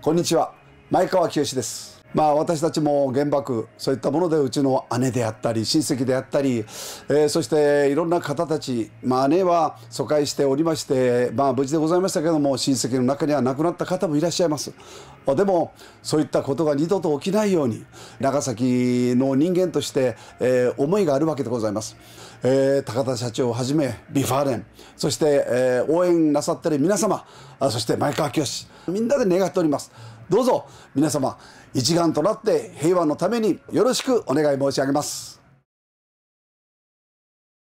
こんにちは前川清ですまあ、私たちも原爆そういったものでうちの姉であったり親戚であったり、えー、そしていろんな方たち、まあ、姉は疎開しておりまして、まあ、無事でございましたけども親戚の中には亡くなった方もいらっしゃいますでもそういったことが二度と起きないように長崎の人間として、えー、思いがあるわけでございます、えー、高田社長をはじめビファーレンそして、えー、応援なさってる皆様そして前川清みんなで願っておりますどうぞ皆様一丸となって平和のためによろしくお願い申し上げます。